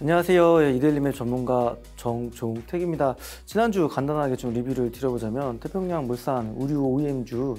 안녕하세요. 예, 이데일리맵 전문가 정종택입니다. 지난주 간단하게 좀 리뷰를 드려보자면 태평양 물산 우류 OEM주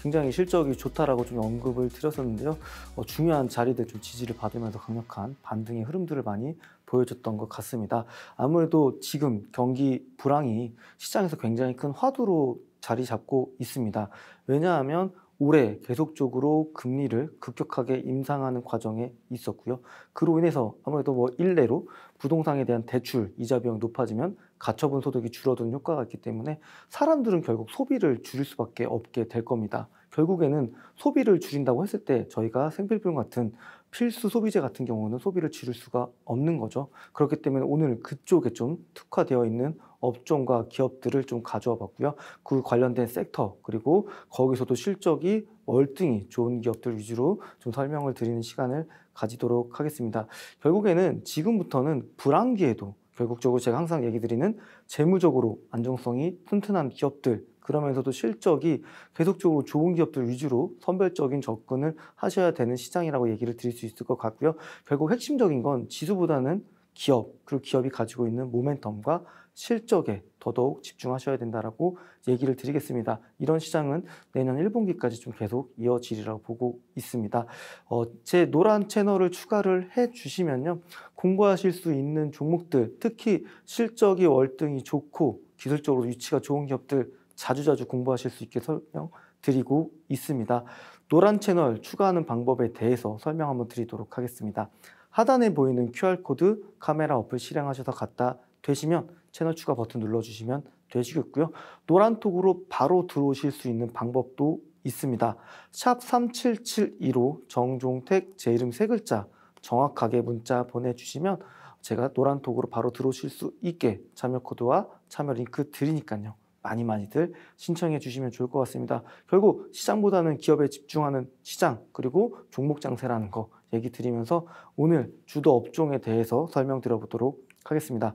굉장히 실적이 좋다라고 좀 언급을 드렸었는데요. 어, 중요한 자리들 좀 지지를 받으면서 강력한 반등의 흐름들을 많이 보여줬던 것 같습니다. 아무래도 지금 경기 불황이 시장에서 굉장히 큰 화두로 자리 잡고 있습니다. 왜냐하면 올해 계속적으로 금리를 급격하게 임상하는 과정에 있었고요. 그로 인해서 아무래도 뭐 일례로 부동산에 대한 대출 이자 비용이 높아지면 가처분 소득이 줄어드는 효과가 있기 때문에 사람들은 결국 소비를 줄일 수밖에 없게 될 겁니다. 결국에는 소비를 줄인다고 했을 때 저희가 생필품 같은 필수 소비재 같은 경우는 소비를 지를 수가 없는 거죠. 그렇기 때문에 오늘 그쪽에 좀 특화되어 있는 업종과 기업들을 좀 가져와 봤고요. 그 관련된 섹터 그리고 거기서도 실적이 월등히 좋은 기업들 위주로 좀 설명을 드리는 시간을 가지도록 하겠습니다. 결국에는 지금부터는 불황기에도 결국적으로 제가 항상 얘기 드리는 재무적으로 안정성이 튼튼한 기업들 그러면서도 실적이 계속적으로 좋은 기업들 위주로 선별적인 접근을 하셔야 되는 시장이라고 얘기를 드릴 수 있을 것 같고요. 결국 핵심적인 건 지수보다는 기업 그리고 기업이 가지고 있는 모멘텀과 실적에 더더욱 집중하셔야 된다라고 얘기를 드리겠습니다. 이런 시장은 내년 1분기까지 좀 계속 이어지리라고 보고 있습니다. 어, 제 노란 채널을 추가를 해 주시면요. 공부하실 수 있는 종목들, 특히 실적이 월등히 좋고 기술적으로 위치가 좋은 기업들 자주자주 공부하실 수 있게 설명드리고 있습니다. 노란 채널 추가하는 방법에 대해서 설명 한번 드리도록 하겠습니다. 하단에 보이는 QR코드 카메라 어플 실행하셔서 갖다 되시면 채널 추가 버튼 눌러주시면 되시겠고요. 노란 톡으로 바로 들어오실 수 있는 방법도 있습니다. 샵 3772로 정종택 제 이름 세 글자 정확하게 문자 보내주시면 제가 노란 톡으로 바로 들어오실 수 있게 참여 코드와 참여 링크 드리니까요. 많이 많이들 신청해 주시면 좋을 것 같습니다. 결국 시장보다는 기업에 집중하는 시장 그리고 종목 장세라는 거 얘기 드리면서 오늘 주도 업종에 대해서 설명드려보도록 하겠습니다.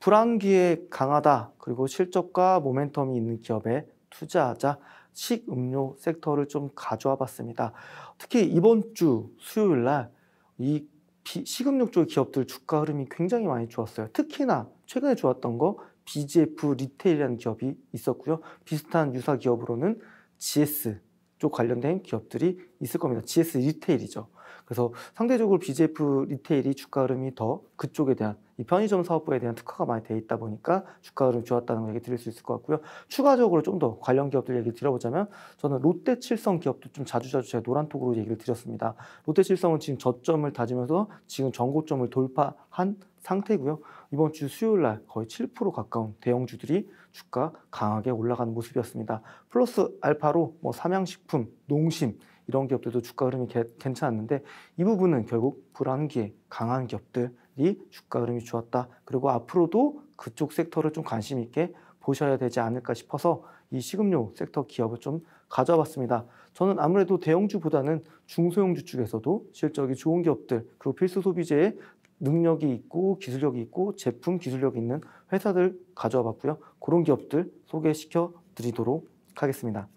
불황기에 강하다 그리고 실적과 모멘텀이 있는 기업에 투자하자 식음료 섹터를 좀 가져와 봤습니다. 특히 이번 주 수요일 날이 식음료 쪽 기업들 주가 흐름이 굉장히 많이 좋았어요. 특히나 최근에 좋았던 거 BGF 리테일이라는 기업이 있었고요. 비슷한 유사 기업으로는 GS 쪽 관련된 기업들이 있을 겁니다. GS 리테일이죠. 그래서 상대적으로 BGF 리테일이 주가 흐름이 더 그쪽에 대한 이 편의점 사업부에 대한 특화가 많이 되어 있다 보니까 주가 흐름이 좋았다는 걸 얘기 드릴 수 있을 것 같고요. 추가적으로 좀 더 관련 기업들 얘기 를 드려보자면 저는 롯데 칠성 기업도 좀 자주자주 제가 노란톡으로 얘기를 드렸습니다. 롯데 칠성은 지금 저점을 다지면서 지금 전고점을 돌파한 상태고요. 이번 주 수요일 날 거의 7% 가까운 대형주들이 주가 강하게 올라가는 모습이었습니다. 플러스 알파로 뭐 삼양식품, 농심 이런 기업들도 주가 흐름이 개, 괜찮았는데 이 부분은 결국 불안기에 강한 기업들이 주가 흐름이 좋았다. 그리고 앞으로도 그쪽 섹터를 좀 관심 있게 보셔야 되지 않을까 싶어서 이 식음료 섹터 기업을 좀 가져와 봤습니다. 저는 아무래도 대형주보다는 중소형주 쪽에서도 실적이 좋은 기업들 그리고 필수 소비재에 능력이 있고 기술력이 있고 제품 기술력이 있는 회사들 가져와 봤고요. 그런 기업들 소개시켜 드리도록 하겠습니다.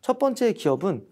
첫 번째 기업은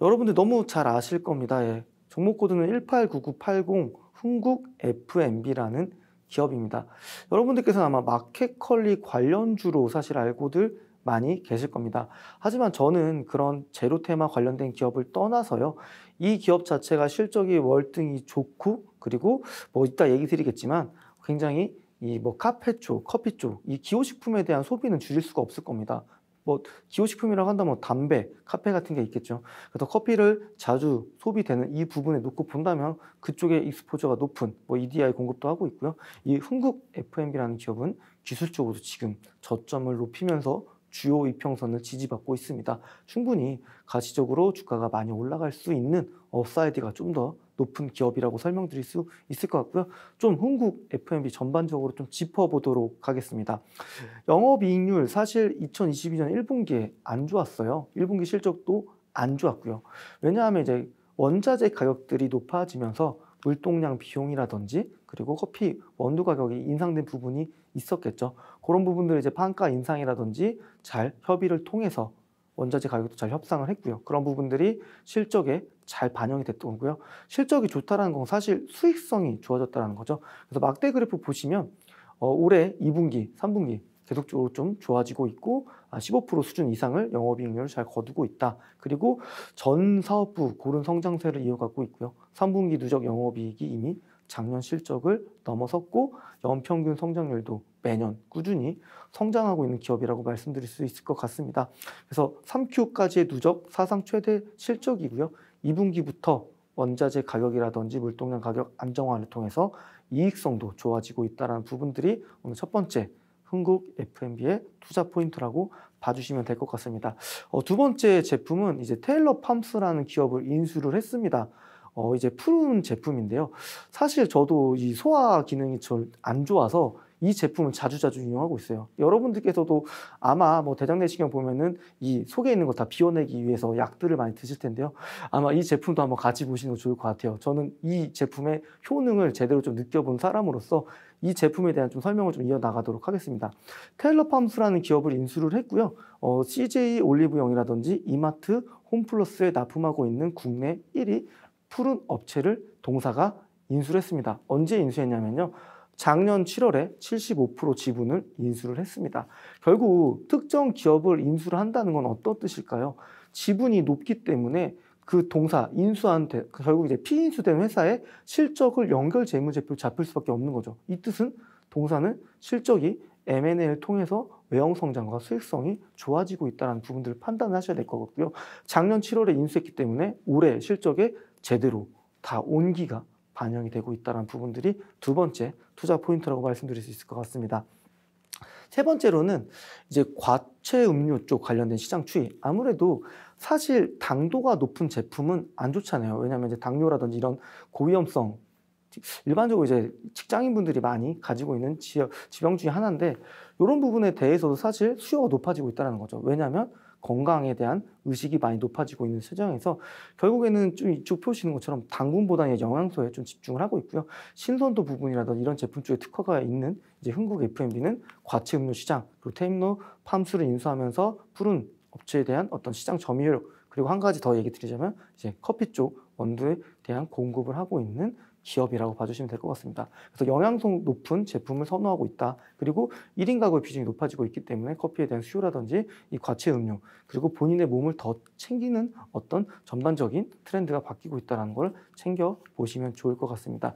여러분들 너무 잘 아실 겁니다. 예. 종목 코드는 189980 흥국 FMB라는 기업입니다. 여러분들께서는 아마 마켓컬리 관련주로 사실 알고들 많이 계실 겁니다. 하지만 저는 그런 제로테마 관련된 기업을 떠나서요. 이 기업 자체가 실적이 월등히 좋고 그리고 뭐 이따 얘기 드리겠지만 굉장히 이 뭐 카페 쪽, 커피 쪽, 이 기호식품에 대한 소비는 줄일 수가 없을 겁니다. 뭐 기호식품이라고 한다면 뭐 담배, 카페 같은 게 있겠죠. 그래서 커피를 자주 소비되는 이 부분에 놓고 본다면 그쪽의 익스포저가 높은 뭐 EDI 공급도 하고 있고요. 이 흥국 F&B라는 m 기업은 기술적으로 지금 저점을 높이면서 주요 이평선을 지지받고 있습니다. 충분히 가시적으로 주가가 많이 올라갈 수 있는 업사이드가 좀 더 높은 기업이라고 설명드릴 수 있을 것 같고요. 좀 흥국 F&B 전반적으로 좀 짚어보도록 하겠습니다. 네. 영업이익률 사실 2022년 1분기에 안 좋았어요. 1분기 실적도 안 좋았고요. 왜냐하면 이제 원자재 가격들이 높아지면서 물동량 비용이라든지 그리고 커피 원두 가격이 인상된 부분이 있었겠죠. 그런 부분들을 이제 판가 인상이라든지 잘 협의를 통해서 원자재 가격도 잘 협상을 했고요. 그런 부분들이 실적에 잘 반영이 됐던 거고요. 실적이 좋다라는 건 사실 수익성이 주어졌다는 거죠. 그래서 막대 그래프 보시면 어, 올해 2분기, 3분기 계속적으로 좀 좋아지고 있고 15% 아, 수준 이상을 영업이익률을 잘 거두고 있다. 그리고 전 사업부 고른 성장세를 이어가고 있고요. 3분기 누적 영업이익이 이미 작년 실적을 넘어섰고 연평균 성장률도 매년 꾸준히 성장하고 있는 기업이라고 말씀드릴 수 있을 것 같습니다. 그래서 3Q까지의 누적 사상 최대 실적이고요. 2분기부터 원자재 가격이라든지 물동량 가격 안정화를 통해서 이익성도 좋아지고 있다는 부분들이 오늘 첫 번째 흥국 F&B의 투자 포인트라고 봐주시면 될 것 같습니다. 어, 두 번째 제품은 이제 테일러 팜스라는 기업을 인수를 했습니다. 어, 이제 푸른 제품인데요. 사실 저도 이 소화 기능이 절안 좋아서 이 제품을 자주자주 이용하고 있어요. 여러분들께서도 아마 뭐 대장내시경 보면은 이 속에 있는 거 다 비워내기 위해서 약들을 많이 드실 텐데요. 아마 이 제품도 한번 같이 보시는 거 좋을 것 같아요. 저는 이 제품의 효능을 제대로 좀 느껴본 사람으로서 이 제품에 대한 좀 설명을 좀 이어나가도록 하겠습니다. 테러 팜스라는 기업을 인수를 했고요. 어, CJ 올리브영이라든지 이마트, 홈플러스에 납품하고 있는 국내 1위 푸른 업체를 동사가 인수를 했습니다. 언제 인수했냐면요. 작년 7월에 75% 지분을 인수를 했습니다. 결국 특정 기업을 인수를 한다는 건 어떤 뜻일까요? 지분이 높기 때문에 그 동사 인수한 테 그 결국 이제 피인수된 회사의 실적을 연결 재무제표로 잡을 수밖에 없는 거죠. 이 뜻은 동사는 실적이 M&A를 통해서 외형 성장과 수익성이 좋아지고 있다는 부분들을 판단하셔야 될 거고요. 작년 7월에 인수했기 때문에 올해 실적에 제대로 다 온기가 반영이 되고 있다는 부분들이 두 번째 투자 포인트라고 말씀드릴 수 있을 것 같습니다. 세 번째로는 이제 과체 음료 쪽 관련된 시장 추이. 아무래도 사실 당도가 높은 제품은 안 좋잖아요. 왜냐하면 이제 당뇨라든지 이런 고위험성 일반적으로 이제 직장인분들이 많이 가지고 있는 지병 중에 하나인데 이런 부분에 대해서도 사실 수요가 높아지고 있다는 거죠. 왜냐하면 건강에 대한 의식이 많이 높아지고 있는 세장에서 결국에는 좀 이쪽 표시는 것처럼 당분보다는 영양소에 좀 집중을 하고 있고요. 신선도 부분이라든지 이런 제품 쪽에 특화가 있는 이제 흥국 F&B는 m 과체 음료 시장, 그리고 테임로 팜수를 인수하면서 푸른 업체에 대한 어떤 시장 점유율 그리고 한 가지 더 얘기 드리자면 이제 커피 쪽 원두에 대한 공급을 하고 있는 기업이라고 봐주시면 될 것 같습니다. 그래서 영양성 높은 제품을 선호하고 있다. 그리고 1인 가구의 비중이 높아지고 있기 때문에 커피에 대한 수요라든지 이 과체 음료 그리고 본인의 몸을 더 챙기는 어떤 전반적인 트렌드가 바뀌고 있다는 걸 챙겨 보시면 좋을 것 같습니다.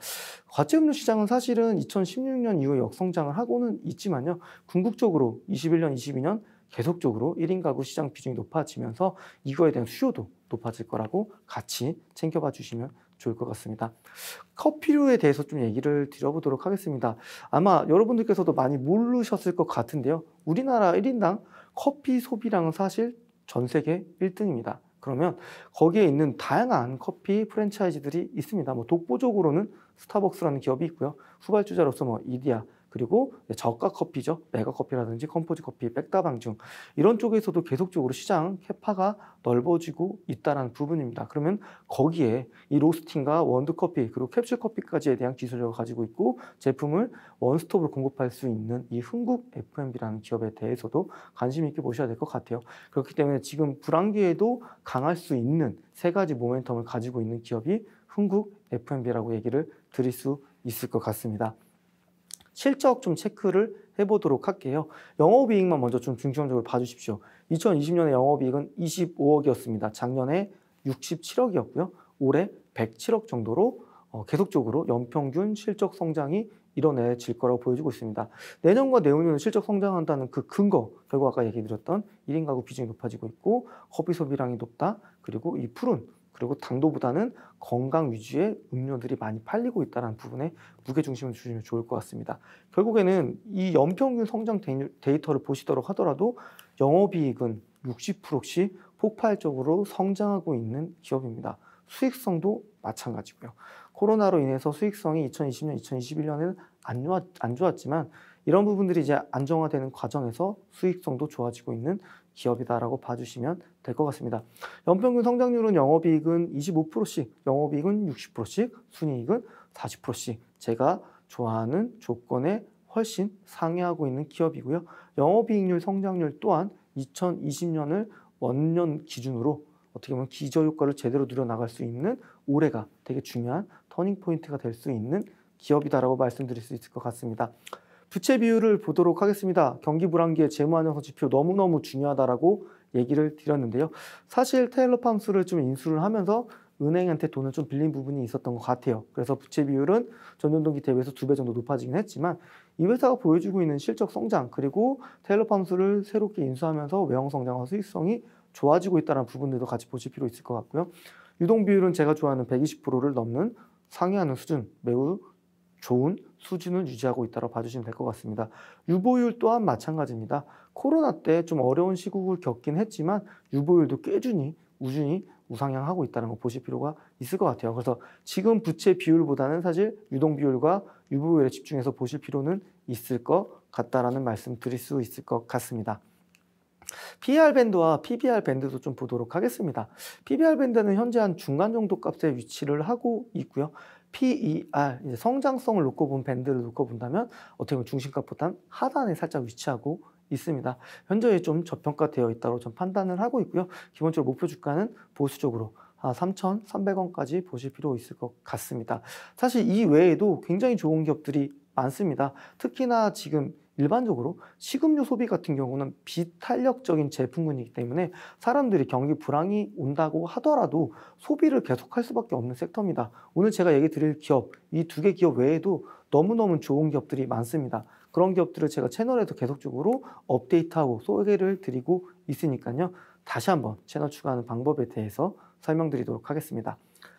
과체 음료 시장은 사실은 2016년 이후에 역성장을 하고는 있지만요. 궁극적으로 21년, 22년 계속적으로 1인 가구 시장 비중이 높아지면서 이거에 대한 수요도 높아질 거라고 같이 챙겨봐 주시면 좋을 것 같습니다. 커피류에 대해서 좀 얘기를 드려보도록 하겠습니다. 아마 여러분들께서도 많이 모르셨을 것 같은데요. 우리나라 1인당 커피 소비량은 사실 전 세계 1등입니다. 그러면 거기에 있는 다양한 커피 프랜차이즈들이 있습니다. 뭐 독보적으로는 스타벅스라는 기업이 있고요. 후발주자로서 뭐 이디야, 그리고 저가 커피죠. 메가 커피라든지 컴포즈 커피, 백다방 중 이런 쪽에서도 계속적으로 시장 캐파가 넓어지고 있다는 부분입니다. 그러면 거기에 이 로스팅과 원두 커피 그리고 캡슐 커피까지에 대한 기술력을 가지고 있고 제품을 원스톱으로 공급할 수 있는 이 흥국 F&B라는 m 기업에 대해서도 관심 있게 보셔야 될 것 같아요. 그렇기 때문에 지금 불안기에도 강할 수 있는 세 가지 모멘텀을 가지고 있는 기업이 흥국 F&B라고 m 얘기를 드릴 수 있을 것 같습니다. 실적 좀 체크를 해보도록 할게요. 영업이익만 먼저 좀 중점적으로 봐주십시오. 2020년에 영업이익은 25억이었습니다. 작년에 67억이었고요. 올해 107억 정도로 어, 계속적으로 연평균 실적 성장이 이뤄내질 거라고 보여지고 있습니다. 내년과 내후년 실적 성장한다는 그 근거, 결국 아까 얘기 드렸던 1인 가구 비중이 높아지고 있고, 허비 소비량이 높다, 그리고 이 푸른 그리고 당도보다는 건강 위주의 음료들이 많이 팔리고 있다는 부분에 무게중심을 주시면 좋을 것 같습니다. 결국에는 이 연평균 성장 데이터를 보시도록 하더라도 영업이익은 60%씩 폭발적으로 성장하고 있는 기업입니다. 수익성도 마찬가지고요. 코로나로 인해서 수익성이 2020년, 2021년에는 안, 좋았, 안 좋았지만 이런 부분들이 이제 안정화되는 과정에서 수익성도 좋아지고 있는 기업이다라고 봐주시면 될 것 같습니다. 연평균 성장률은 영업이익은 25%씩, 영업이익은 60%씩, 순이익은 40%씩 제가 좋아하는 조건에 훨씬 상회하고 있는 기업이고요. 영업이익률 성장률 또한 2020년을 원년 기준으로 어떻게 보면 기저효과를 제대로 누려나갈 수 있는 올해가 되게 중요한 터닝포인트가 될 수 있는 기업이다라고 말씀드릴 수 있을 것 같습니다. 부채 비율을 보도록 하겠습니다. 경기 불황기에 재무안정성 지표 너무너무 중요하다라고 얘기를 드렸는데요. 사실 테일러 팜수를 좀 인수를 하면서 은행한테 돈을 좀 빌린 부분이 있었던 것 같아요. 그래서 부채 비율은 전년 동기 대비해서 두 배 정도 높아지긴 했지만 이 회사가 보여주고 있는 실적 성장 그리고 테일러 팜수를 새롭게 인수하면서 외형 성장과 수익성이 좋아지고 있다는 부분들도 같이 보실 필요 있을 것 같고요. 유동 비율은 제가 좋아하는 120%를 넘는 상회하는 수준 매우 좋은 수준을 유지하고 있다고 봐주시면 될 것 같습니다. 유보율 또한 마찬가지입니다. 코로나 때 좀 어려운 시국을 겪긴 했지만 유보율도 꾸준히 우준히 우상향하고 있다는 거 보실 필요가 있을 것 같아요. 그래서 지금 부채 비율보다는 사실 유동 비율과 유보율에 집중해서 보실 필요는 있을 것 같다라는 말씀 드릴 수 있을 것 같습니다. p r 밴드와 PBR 밴드도 좀 보도록 하겠습니다. PBR 밴드는 현재 한 중간 정도 값에 위치를 하고 있고요. PER 이제 성장성을 놓고 본 밴드를 놓고 본다면 어떻게 보면 중심값보단 하단에 살짝 위치하고 있습니다. 현재 좀 저평가되어 있다고 좀 판단을 하고 있고요. 기본적으로 목표 주가는 보수적으로 3,300원까지 보실 필요 있을 것 같습니다. 사실 이 외에도 굉장히 좋은 기업들이 많습니다. 특히나 지금 일반적으로 식음료 소비 같은 경우는 비탄력적인 제품군이기 때문에 사람들이 경기 불황이 온다고 하더라도 소비를 계속할 수밖에 없는 섹터입니다. 오늘 제가 얘기 드릴 기업, 이 두 개 기업 외에도 너무너무 좋은 기업들이 많습니다. 그런 기업들을 제가 채널에서 계속적으로 업데이트하고 소개를 드리고 있으니까요. 다시 한번 채널 추가하는 방법에 대해서 설명드리도록 하겠습니다.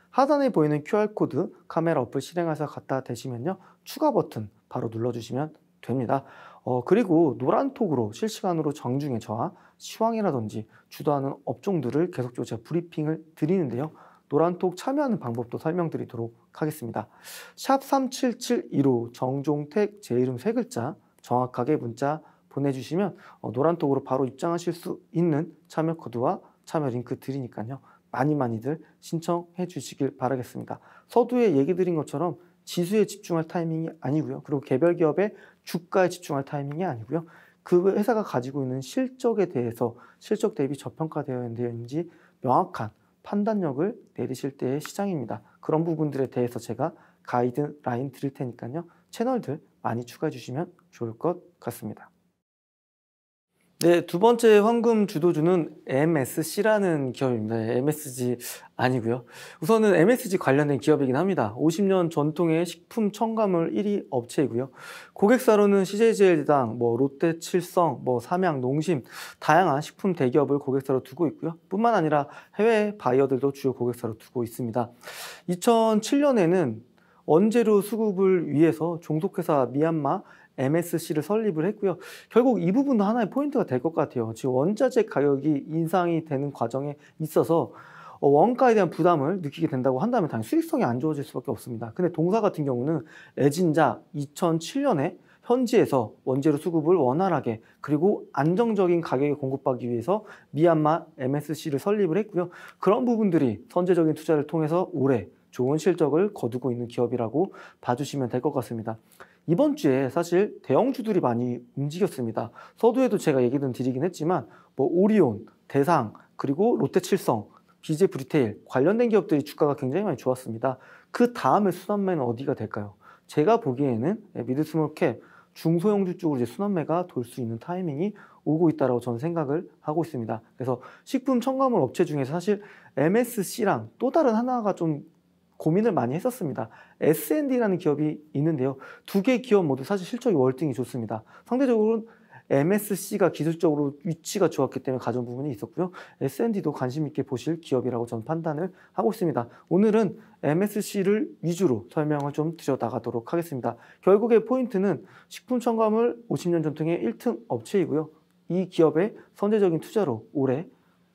하단에 보이는 QR코드 카메라 어플 실행하셔서 갖다 대시면요. 추가 버튼 바로 눌러주시면 됩니다. 어, 그리고 노란톡으로 실시간으로 정중에저와 시황이라든지 주도하는 업종들을 계속적으로 제가 브리핑을 드리는데요. 노란톡 참여하는 방법도 설명드리도록 하겠습니다. 샵 3771호 정종택 제 이름 세 글자 정확하게 문자 보내주시면 어, 노란톡으로 바로 입장하실 수 있는 참여 코드와 참여 링크 드리니까요. 많이 많이들 신청해 주시길 바라겠습니다. 서두에 얘기 드린 것처럼 지수에 집중할 타이밍이 아니고요. 그리고 개별 기업의 주가에 집중할 타이밍이 아니고요. 그 회사가 가지고 있는 실적에 대해서 실적 대비 저평가되어 있는지 명확한 판단력을 내리실 때의 시장입니다. 그런 부분들에 대해서 제가 가이드 라인 드릴 테니까요. 채널들 많이 추가해 주시면 좋을 것 같습니다. 네, 두 번째 황금 주도주는 MSC라는 기업입니다. 네, MSG 아니고요. 우선은 MSG 관련된 기업이긴 합니다. 50년 전통의 식품 첨가물 1위 업체이고요. 고객사로는 CJ제일당, 뭐 롯데칠성, 뭐 삼양, 농심 다양한 식품 대기업을 고객사로 두고 있고요. 뿐만 아니라 해외 바이어들도 주요 고객사로 두고 있습니다. 2007년에는 원재료 수급을 위해서 종속회사 미얀마 MSC를 설립을 했고요. 결국 이 부분도 하나의 포인트가 될 것 같아요. 지금 원자재 가격이 인상이 되는 과정에 있어서 어, 원가에 대한 부담을 느끼게 된다고 한다면 당연히 수익성이 안 좋아질 수밖에 없습니다. 근데 동사 같은 경우는 애진자 2007년에 현지에서 원재료 수급을 원활하게 그리고 안정적인 가격에 공급받기 위해서 미얀마 MSC를 설립을 했고요. 그런 부분들이 선제적인 투자를 통해서 올해 좋은 실적을 거두고 있는 기업이라고 봐주시면 될 것 같습니다. 이번 주에 사실 대형주들이 많이 움직였습니다. 서두에도 제가 얘기는 드리긴 했지만 뭐 오리온, 대상, 그리고 롯데칠성, BJ 브리테일 관련된 기업들이 주가가 굉장히 많이 좋았습니다. 그 다음에 순환매는 어디가 될까요? 제가 보기에는 미드 스몰캡 중소형주 쪽으로 이제 순환매가 돌 수 있는 타이밍이 오고 있다라고 저는 생각을 하고 있습니다. 그래서 식품 첨가물 업체 중에서 사실 MSC랑 또 다른 하나가 좀 고민을 많이 했었습니다. S&D라는 기업이 있는데요. 두 개의 기업 모두 사실 실적이 월등히 좋습니다. 상대적으로 는 MSC가 기술적으로 위치가 좋았기 때문에 가져온 부분이 있었고요. S&D도 관심 있게 보실 기업이라고 저는 판단을 하고 있습니다. 오늘은 MSC를 위주로 설명을 좀 드려나가도록 하겠습니다. 결국의 포인트는 식품 첨가물 50년 전통의 1등 업체이고요. 이 기업의 선제적인 투자로 올해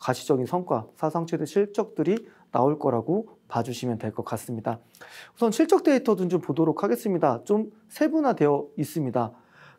가시적인 성과, 사상 최대 실적들이 나올 거라고 봐주시면 될 것 같습니다. 우선 실적 데이터도 좀 보도록 하겠습니다. 좀 세분화되어 있습니다.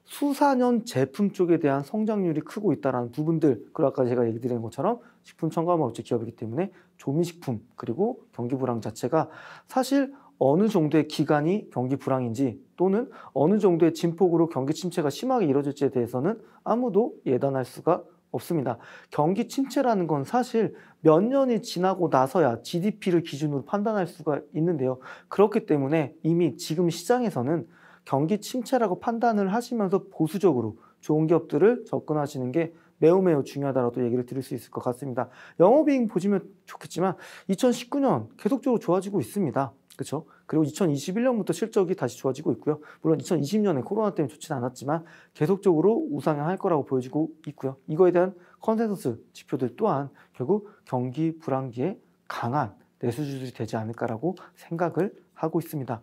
수사년 제품 쪽에 대한 성장률이 크고 있다는 부분들 그리고 아까 제가 얘기 드린 것처럼 식품 첨가물 업체 기업이기 때문에 조미식품 그리고 경기 불황 자체가 사실 어느 정도의 기간이 경기 불황인지 또는 어느 정도의 진폭으로 경기 침체가 심하게 이뤄질지에 대해서는 아무도 예단할 수가 없습니다. 경기 침체라는 건 사실 몇 년이 지나고 나서야 GDP를 기준으로 판단할 수가 있는데요. 그렇기 때문에 이미 지금 시장에서는 경기 침체라고 판단을 하시면서 보수적으로 좋은 기업들을 접근하시는 게 매우 매우 중요하다라고 얘기를 드릴 수 있을 것 같습니다. 영업이익 보시면 좋겠지만 2019년 계속적으로 좋아지고 있습니다. 그렇죠? 그리고 2021년부터 실적이 다시 좋아지고 있고요. 물론 2020년에 코로나 때문에 좋지는 않았지만 계속적으로 우상향할 거라고 보여지고 있고요. 이거에 대한 컨센서스 지표들 또한 결국 경기 불황기에 강한 내수주들이 되지 않을까라고 생각을 하고 있습니다.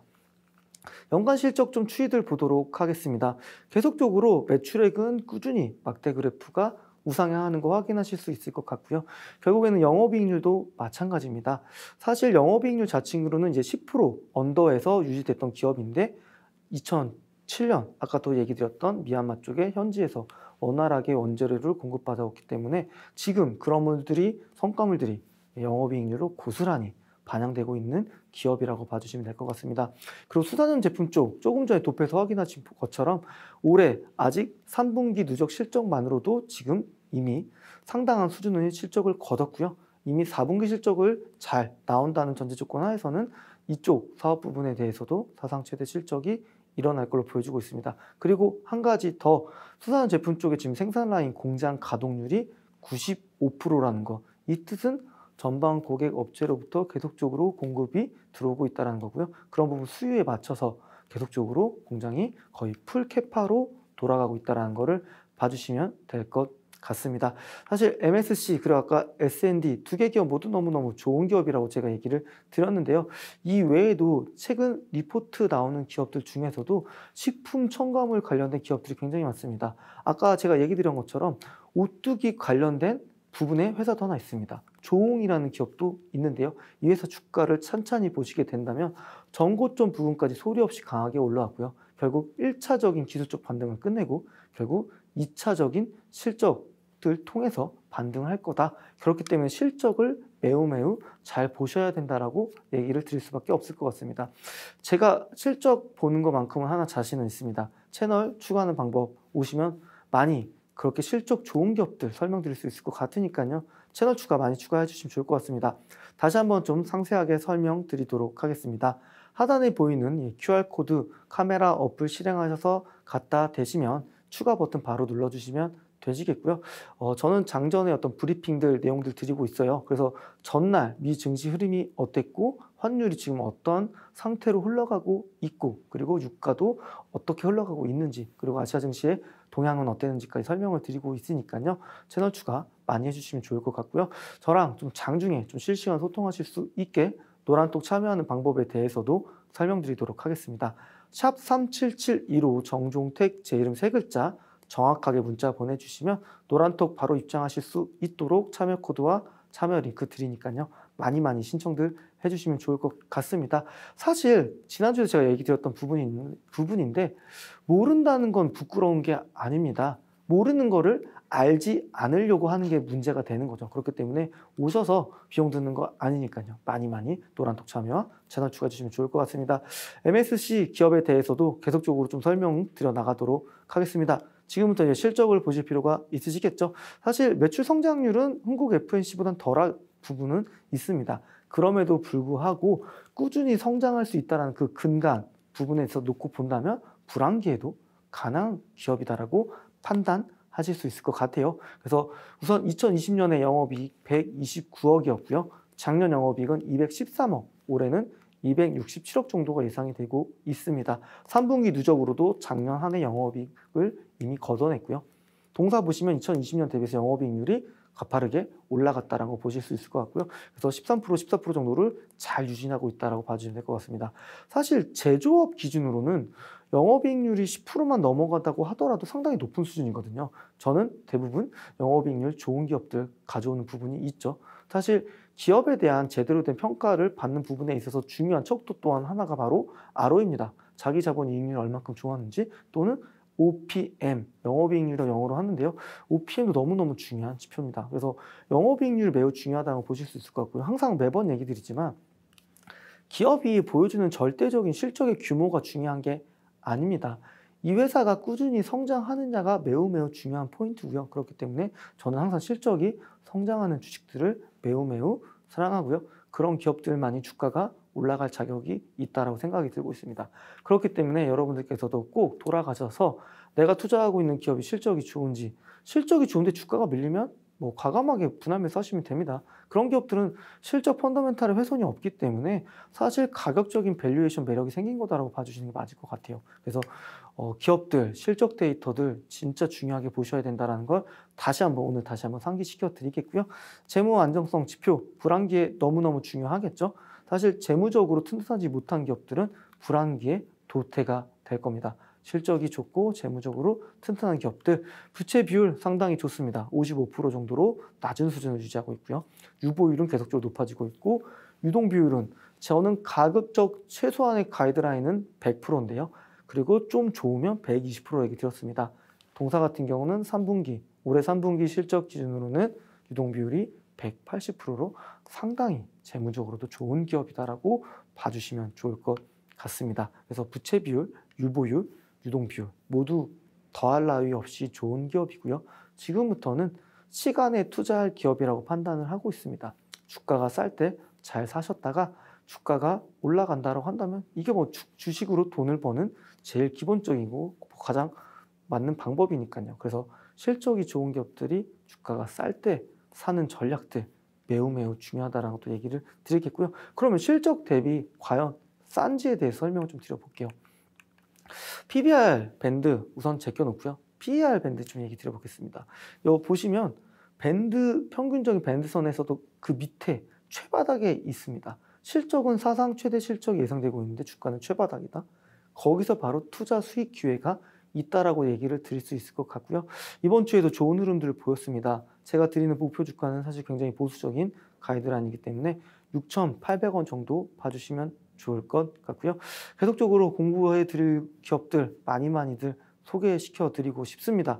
연간 실적 좀 추이들 보도록 하겠습니다. 계속적으로 매출액은 꾸준히 막대 그래프가 우상향하는 거 확인하실 수 있을 것 같고요. 결국에는 영업이익률도 마찬가지입니다. 사실 영업이익률 자칭으로는 이제 10% 언더에서 유지됐던 기업인데 2007년 아까 도 얘기 드렸던 미얀마 쪽에 현지에서 원활하게 원재료를 공급받아왔기 때문에 지금 그런 분들이 성과물들이 영업이익률로 고스란히 반영되고 있는 기업이라고 봐주시면 될 것 같습니다. 그리고 수산현 제품 쪽 조금 전에 도표에서 확인하신 것처럼 올해 아직 3분기 누적 실적만으로도 지금 이미 상당한 수준의 실적을 거뒀고요. 이미 4분기 실적을 잘 나온다는 전제 조건 하에서는 이쪽 사업 부분에 대해서도 사상 최대 실적이 일어날 걸로 보여주고 있습니다. 그리고 한 가지 더 수산제품 쪽에 지금 생산 라인 공장 가동률이 95%라는 거. 이 뜻은 전방 고객 업체로부터 계속적으로 공급이 들어오고 있다는 거고요. 그런 부분 수요에 맞춰서 계속적으로 공장이 거의 풀 캐파로 돌아가고 있다는 거를 봐주시면 될 것 같습니다. 사실 MSC 그리고 아까 S&D 두 개 기업 모두 너무너무 좋은 기업이라고 제가 얘기를 드렸는데요. 이 외에도 최근 리포트 나오는 기업들 중에서도 식품 첨가물 관련된 기업들이 굉장히 많습니다. 아까 제가 얘기 드린 것처럼 오뚜기 관련된 부분에 회사도 하나 있습니다. 조홍이라는 기업도 있는데요. 이 회사 주가를 천천히 보시게 된다면 전고점 부분까지 소리 없이 강하게 올라왔고요. 결국 1차적인 기술적 반등을 끝내고 결국 2차적인 실적들 통해서 반등할 거다. 그렇기 때문에 실적을 매우 매우 잘 보셔야 된다라고 얘기를 드릴 수밖에 없을 것 같습니다. 제가 실적 보는 것만큼은 하나 자신은 있습니다. 채널 추가하는 방법 오시면 많이 그렇게 실적 좋은 기업들 설명드릴 수 있을 것 같으니까요. 채널 추가 많이 추가해 주시면 좋을 것 같습니다. 다시 한번 좀 상세하게 설명드리도록 하겠습니다. 하단에 보이는 QR코드 카메라 어플 실행하셔서 갖다 대시면 추가 버튼 바로 눌러주시면 되시겠고요. 어, 저는 장전에 어떤 브리핑들 내용들 드리고 있어요. 그래서 전날 미 증시 흐름이 어땠고 환율이 지금 어떤 상태로 흘러가고 있고 그리고 유가도 어떻게 흘러가고 있는지 그리고 아시아 증시의 동향은 어땠는지까지 설명을 드리고 있으니까요. 채널 추가 많이 해주시면 좋을 것 같고요. 저랑 좀 장중에 좀 실시간 소통하실 수 있게 노란톡 참여하는 방법에 대해서도 설명드리도록 하겠습니다. 샵 3772로 정종택 제 이름 세 글자 정확하게 문자 보내주시면 노란톡 바로 입장하실 수 있도록 참여 코드와 참여 링크 드리니까요. 많이 많이 신청들 해주시면 좋을 것 같습니다. 사실 지난주에 제가 얘기 드렸던 부분이 부분인데 모른다는 건 부끄러운 게 아닙니다. 모르는 거를 알지 않으려고 하는 게 문제가 되는 거죠. 그렇기 때문에 오셔서 비용 드는 거 아니니까요. 많이 많이 노란톡 참여와 채널 추가해 주시면 좋을 것 같습니다. MSC 기업에 대해서도 계속적으로 좀 설명드려 나가도록 하겠습니다. 지금부터 이제 실적을 보실 필요가 있으시겠죠. 사실 매출 성장률은 한국 f n c 보다 덜한 부분은 있습니다. 그럼에도 불구하고 꾸준히 성장할 수 있다는 그 근간 부분에서 놓고 본다면 불황기에도 가능한 기업이다라고 판단하실 수 있을 것 같아요. 그래서 우선 2020년에 영업이익 129억이었고요. 작년 영업이익은 213억, 올해는 267억 정도가 예상이 되고 있습니다. 3분기 누적으로도 작년 한 해 영업이익을 이미 거둬냈고요. 동사 보시면 2020년 대비해서 영업이익률이 가파르게 올라갔다라고 보실 수 있을 것 같고요. 그래서 13% 14% 정도를 잘 유지하고 있다라고 봐주시면 될 것 같습니다. 사실 제조업 기준으로는 영업이익률이 10%만 넘어간다고 하더라도 상당히 높은 수준이거든요. 저는 대부분 영업이익률 좋은 기업들 가져오는 부분이 있죠. 사실 기업에 대한 제대로 된 평가를 받는 부분에 있어서 중요한 척도 또한 하나가 바로 RO입니다. 자기 자본 이익률 얼만큼 좋았는지 또는 OPM, 영업이익률도 영어로 하는데요. OPM도 너무너무 중요한 지표입니다. 그래서 영업이익률 매우 중요하다고 보실 수 있을 것 같고요. 항상 매번 얘기 드리지만 기업이 보여주는 절대적인 실적의 규모가 중요한 게 아닙니다. 이 회사가 꾸준히 성장하느냐가 매우 매우 중요한 포인트고요. 그렇기 때문에 저는 항상 실적이 성장하는 주식들을 매우 매우 사랑하고요. 그런 기업들만이 주가가 올라갈 자격이 있다라고 생각이 들고 있습니다. 그렇기 때문에 여러분들께서도 꼭 돌아가셔서 내가 투자하고 있는 기업이 실적이 좋은지 실적이 좋은데 주가가 밀리면 뭐 과감하게 분할매수 하시면 됩니다. 그런 기업들은 실적 펀더멘탈의 훼손이 없기 때문에 사실 가격적인 밸류에이션 매력이 생긴 거다라고 봐주시는 게 맞을 것 같아요. 그래서 어, 기업들 실적 데이터들 진짜 중요하게 보셔야 된다라는 걸 다시 한번 오늘 다시 한번 상기시켜 드리겠고요. 재무 안정성 지표 불안기에 너무너무 중요하겠죠. 사실 재무적으로 튼튼하지 못한 기업들은 불안기에 도태가 될 겁니다. 실적이 좋고 재무적으로 튼튼한 기업들 부채 비율 상당히 좋습니다. 55% 정도로 낮은 수준을 유지하고 있고요. 유보율은 계속적으로 높아지고 있고 유동 비율은 저는 가급적 최소한의 가이드라인은 100%인데요. 그리고 좀 좋으면 120% 얘기 드렸습니다. 동사 같은 경우는 3분기, 올해 3분기 실적 기준으로는 유동 비율이 180%로 상당히 재무적으로도 좋은 기업이다라고 봐주시면 좋을 것 같습니다. 그래서 부채 비율, 유보율, 유동 비율 모두 더할 나위 없이 좋은 기업이고요. 지금부터는 시간에 투자할 기업이라고 판단을 하고 있습니다. 주가가 쌀 때 잘 사셨다가 주가가 올라간다고 한다면 이게 뭐 주, 식으로 돈을 버는 제일 기본적이고 가장 맞는 방법이니까요. 그래서 실적이 좋은 기업들이 주가가 쌀때 사는 전략들 매우 매우 중요하다라는 것도 얘기를 드리겠고요. 그러면 실적 대비 과연 싼지에 대해 설명을 좀 드려볼게요. PBR 밴드 우선 제껴놓고요. PER 밴드 좀 얘기 드려보겠습니다. 요 보시면 밴드 평균적인 밴드선에서도 그 밑에 최바닥에 있습니다. 실적은 사상 최대 실적이 예상되고 있는데 주가는 최바닥이다. 거기서 바로 투자 수익 기회가 있다라고 얘기를 드릴 수 있을 것 같고요. 이번 주에도 좋은 흐름들을 보였습니다. 제가 드리는 목표 주가는 사실 굉장히 보수적인 가이드라인이기 때문에 6,800원 정도 봐주시면 좋을 것 같고요. 계속적으로 공부해 드릴 기업들 많이 많이들 소개시켜 드리고 싶습니다.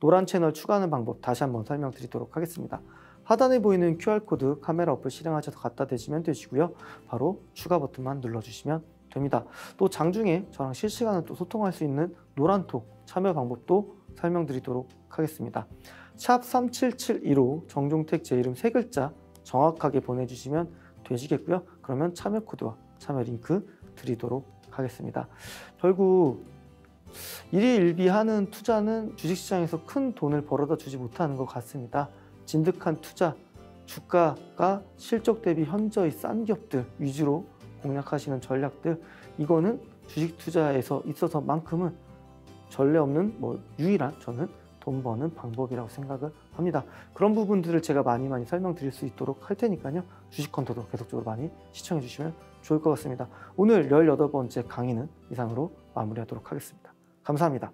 노란 채널 추가하는 방법 다시 한번 설명드리도록 하겠습니다. 하단에 보이는 QR코드 카메라 어플 실행하셔서 갖다 대시면 되시고요. 바로 추가 버튼만 눌러주시면 됩니다. 또 장중에 저랑 실시간으로 또 소통할 수 있는 노란톡 참여 방법도 설명드리도록 하겠습니다. 샵 3772로 정종택 제 이름 세 글자 정확하게 보내주시면 되시겠고요. 그러면 참여 코드와 참여 링크 드리도록 하겠습니다. 결국 일희일비하는 투자는 주식시장에서 큰 돈을 벌어다 주지 못하는 것 같습니다. 진득한 투자, 주가가 실적 대비 현저히 싼 기업들 위주로 공략하시는 전략들 이거는 주식 투자에서 있어서만큼은 전례 없는 뭐 유일한 저는 돈 버는 방법이라고 생각을 합니다. 그런 부분들을 제가 많이 많이 설명드릴 수 있도록 할 테니까요. 주식 컨터도 계속적으로 많이 시청해 주시면 좋을 것 같습니다. 오늘 18번째 강의는 이상으로 마무리하도록 하겠습니다. 감사합니다.